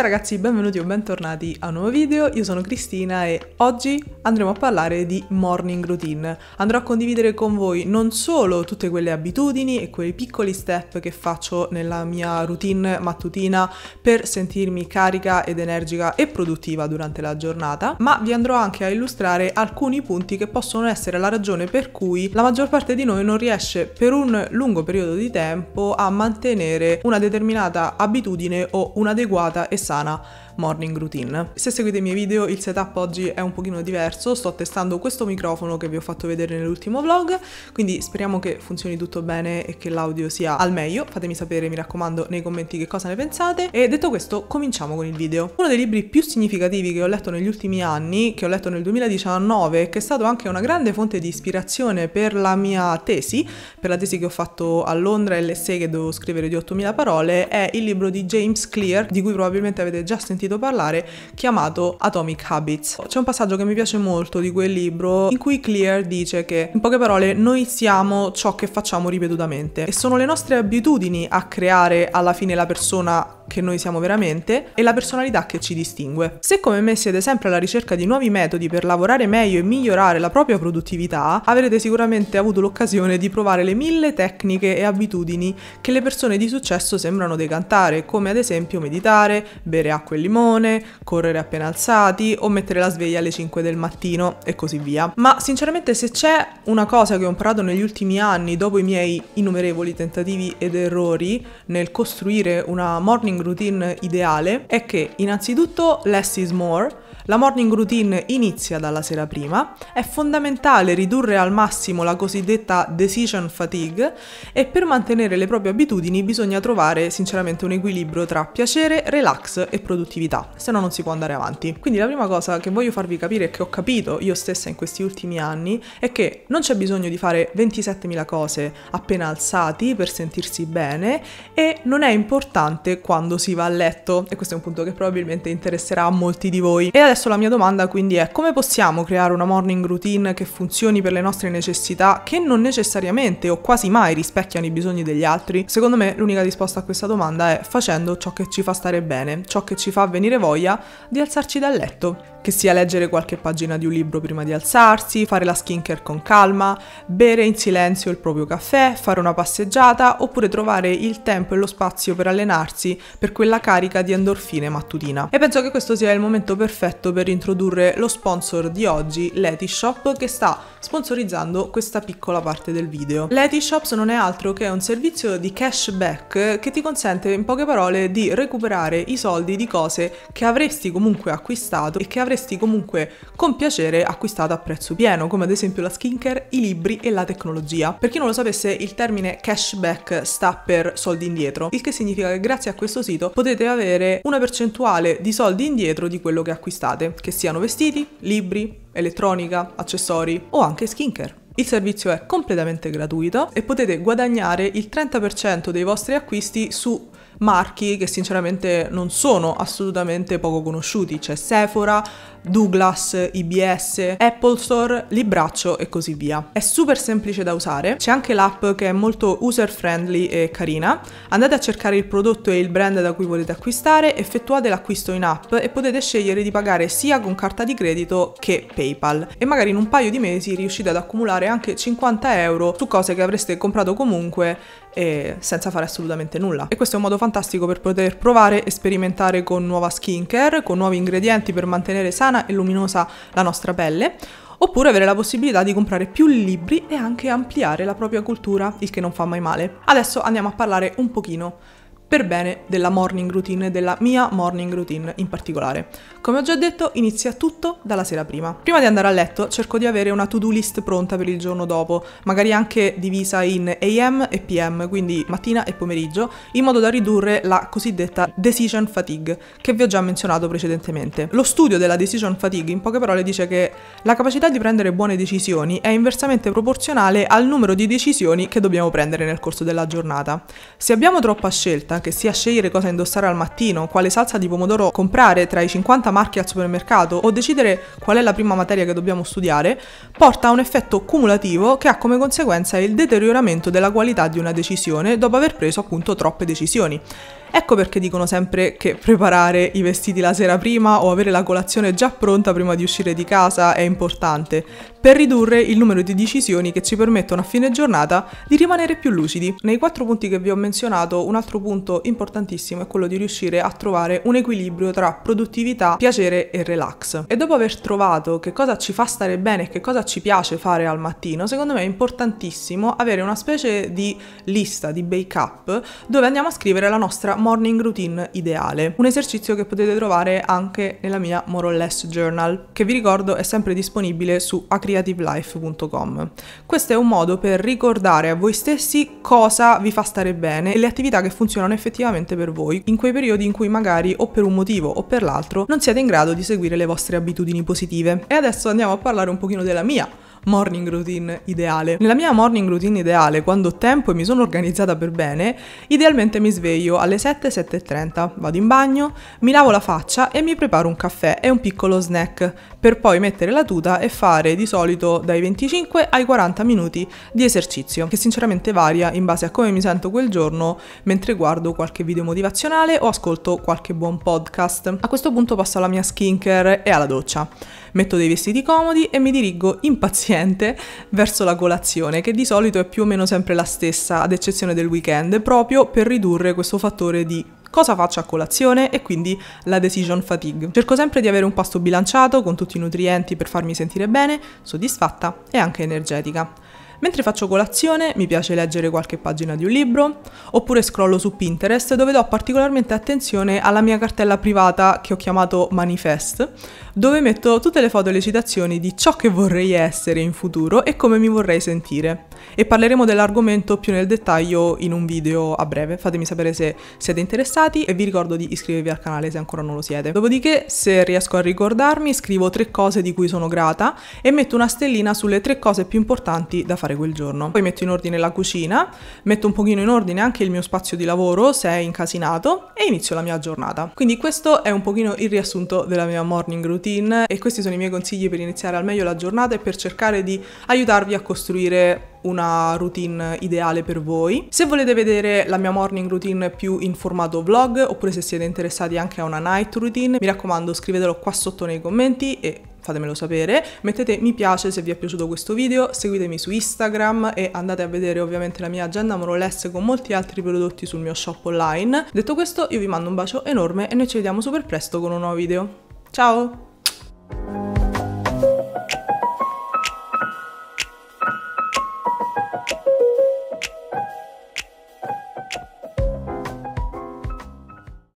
Ciao ragazzi, benvenuti o bentornati a un nuovo video, io sono Cristina e oggi andremo a parlare di morning routine. Andrò a condividere con voi non solo tutte quelle abitudini e quei piccoli step che faccio nella mia routine mattutina per sentirmi carica ed energica e produttiva durante la giornata, ma vi andrò anche a illustrare alcuni punti che possono essere la ragione per cui la maggior parte di noi non riesce per un lungo periodo di tempo a mantenere una determinata abitudine o un'adeguata e Sana morning routine. Se seguite i miei video il setup oggi è un pochino diverso, sto testando questo microfono che vi ho fatto vedere nell'ultimo vlog, quindi speriamo che funzioni tutto bene e che l'audio sia al meglio, fatemi sapere mi raccomando nei commenti che cosa ne pensate e detto questo cominciamo con il video. Uno dei libri più significativi che ho letto negli ultimi anni, che ho letto nel 2019 che è stato anche una grande fonte di ispirazione per la mia tesi, per la tesi che ho fatto a Londra e l'essay che dovevo scrivere di 8000 parole, è il libro di James Clear di cui probabilmente avete già sentito sentito parlare, chiamato Atomic Habits. C'è un passaggio che mi piace molto di quel libro in cui Clear dice che, in poche parole, noi siamo ciò che facciamo ripetutamente e sono le nostre abitudini a creare alla fine la persona che noi siamo veramente e la personalità che ci distingue. Se come me siete sempre alla ricerca di nuovi metodi per lavorare meglio e migliorare la propria produttività, avrete sicuramente avuto l'occasione di provare le mille tecniche e abitudini che le persone di successo sembrano decantare, come ad esempio meditare, bere acqua e limone, correre appena alzati o mettere la sveglia alle 5 del mattino e così via. Ma sinceramente se c'è una cosa che ho imparato negli ultimi anni dopo i miei innumerevoli tentativi ed errori nel costruire una morning routine ideale è che innanzitutto less is more, la morning routine inizia dalla sera prima, è fondamentale ridurre al massimo la cosiddetta decision fatigue e per mantenere le proprie abitudini bisogna trovare sinceramente un equilibrio tra piacere, relax e produttività, se no non si può andare avanti. Quindi la prima cosa che voglio farvi capire e che ho capito io stessa in questi ultimi anni è che non c'è bisogno di fare 27.000 cose appena alzati per sentirsi bene e non è importante quando si va a letto e questo è un punto che probabilmente interesserà a molti di voi. E adesso adesso la mia domanda quindi è come possiamo creare una morning routine che funzioni per le nostre necessità che non necessariamente o quasi mai rispecchiano i bisogni degli altri? Secondo me l'unica risposta a questa domanda è facendo ciò che ci fa stare bene, ciò che ci fa venire voglia di alzarci dal letto che sia leggere qualche pagina di un libro prima di alzarsi, fare la skincare con calma, bere in silenzio il proprio caffè, fare una passeggiata oppure trovare il tempo e lo spazio per allenarsi per quella carica di endorfine mattutina. E penso che questo sia il momento perfetto approfitto per introdurre lo sponsor di oggi, Letishop, che sta sponsorizzando questa piccola parte del video. Letyshops non è altro che un servizio di cashback che ti consente in poche parole di recuperare i soldi di cose che avresti comunque acquistato e che avresti comunque con piacere acquistato a prezzo pieno, come ad esempio la skincare, i libri e la tecnologia. Per chi non lo sapesse, il termine cashback sta per soldi indietro, il che significa che grazie a questo sito potete avere una percentuale di soldi indietro di quello che acquistate comprate, che siano vestiti, libri, elettronica, accessori o anche skincare. Il servizio è completamente gratuito e potete guadagnare il 30% dei vostri acquisti su marchi che sinceramente non sono assolutamente poco conosciuti, c'è Sephora, Douglas, IBS, Apple Store, Libraccio e così via. È super semplice da usare, c'è anche l'app che è molto user friendly e carina, andate a cercare il prodotto e il brand da cui volete acquistare, effettuate l'acquisto in app e potete scegliere di pagare sia con carta di credito che PayPal e magari in un paio di mesi riuscite ad accumulare anche 50 euro su cose che avreste comprato comunque senza fare assolutamente nulla. E questo è un modo fantastico fantastico per poter provare e sperimentare con nuova skincare, con nuovi ingredienti per mantenere sana e luminosa la nostra pelle oppure avere la possibilità di comprare più libri e anche ampliare la propria cultura, il che non fa mai male. Adesso andiamo a parlare un pochino per bene della morning routine e della mia morning routine in particolare. Come ho già detto, inizia tutto dalla sera prima. Prima di andare a letto cerco di avere una to-do list pronta per il giorno dopo, magari anche divisa in AM e PM, quindi mattina e pomeriggio, in modo da ridurre la cosiddetta decision fatigue che vi ho già menzionato precedentemente. Lo studio della decision fatigue in poche parole dice che la capacità di prendere buone decisioni è inversamente proporzionale al numero di decisioni che dobbiamo prendere nel corso della giornata. Se abbiamo troppa scelta che sia scegliere cosa indossare al mattino, quale salsa di pomodoro comprare tra i 50 marchi al supermercato o decidere qual è la prima materia che dobbiamo studiare, porta a un effetto cumulativo che ha come conseguenza il deterioramento della qualità di una decisione dopo aver preso appunto troppe decisioni. Ecco perché dicono sempre che preparare i vestiti la sera prima o avere la colazione già pronta prima di uscire di casa è importante, per ridurre il numero di decisioni che ci permettono a fine giornata di rimanere più lucidi. Nei quattro punti che vi ho menzionato, un altro punto importantissimo è quello di riuscire a trovare un equilibrio tra produttività, piacere e relax. E dopo aver trovato che cosa ci fa stare bene e che cosa ci piace fare al mattino, secondo me è importantissimo avere una specie di lista, di backup, dove andiamo a scrivere la nostra morning routine ideale, un esercizio che potete trovare anche nella mia More or Less Journal, che vi ricordo è sempre disponibile su acreativelife.com. Questo è un modo per ricordare a voi stessi cosa vi fa stare bene e le attività che funzionano effettivamente per voi in quei periodi in cui magari o per un motivo o per l'altro non siete in grado di seguire le vostre abitudini positive. E adesso andiamo a parlare un pochino della mia morning routine ideale. Nella mia morning routine ideale, quando ho tempo e mi sono organizzata per bene, idealmente mi sveglio alle 7, 7.30, vado in bagno, mi lavo la faccia e mi preparo un caffè e un piccolo snack, per poi mettere la tuta e fare di solito dai 25 ai 40 minuti di esercizio, che sinceramente varia in base a come mi sento quel giorno mentre guardo qualche video motivazionale o ascolto qualche buon podcast. A questo punto passo alla mia skincare e alla doccia metto dei vestiti comodi e mi dirigo impaziente verso la colazione, che di solito è più o meno sempre la stessa, ad eccezione del weekend, proprio per ridurre questo fattore di cosa faccio a colazione e quindi la decision fatigue. Cerco sempre di avere un pasto bilanciato con tutti i nutrienti per farmi sentire bene, soddisfatta e anche energetica. Mentre faccio colazione mi piace leggere qualche pagina di un libro, oppure scrollo su Pinterest dove do particolarmente attenzione alla mia cartella privata che ho chiamato Manifest, dove metto tutte le foto e le citazioni di ciò che vorrei essere in futuro e come mi vorrei sentire e parleremo dell'argomento più nel dettaglio in un video a breve. Fatemi sapere se siete interessati e vi ricordo di iscrivervi al canale se ancora non lo siete. Dopodiché, se riesco a ricordarmi, scrivo tre cose di cui sono grata e metto una stellina sulle tre cose più importanti da fare quel giorno. Poi metto in ordine la cucina, metto un pochino in ordine anche il mio spazio di lavoro se è incasinato e inizio la mia giornata. Quindi questo è un pochino il riassunto della mia morning routine e questi sono i miei consigli per iniziare al meglio la giornata e per cercare di aiutarvi a costruire una routine ideale per voi. Se volete vedere la mia morning routine più in formato vlog oppure se siete interessati anche a una night routine, mi raccomando scrivetelo qua sotto nei commenti e fatemelo sapere, mettete mi piace se vi è piaciuto questo video, seguitemi su Instagram e andate a vedere ovviamente la mia agenda Moroless con molti altri prodotti sul mio shop online. Detto questo io vi mando un bacio enorme e noi ci vediamo super presto con un nuovo video. Ciao!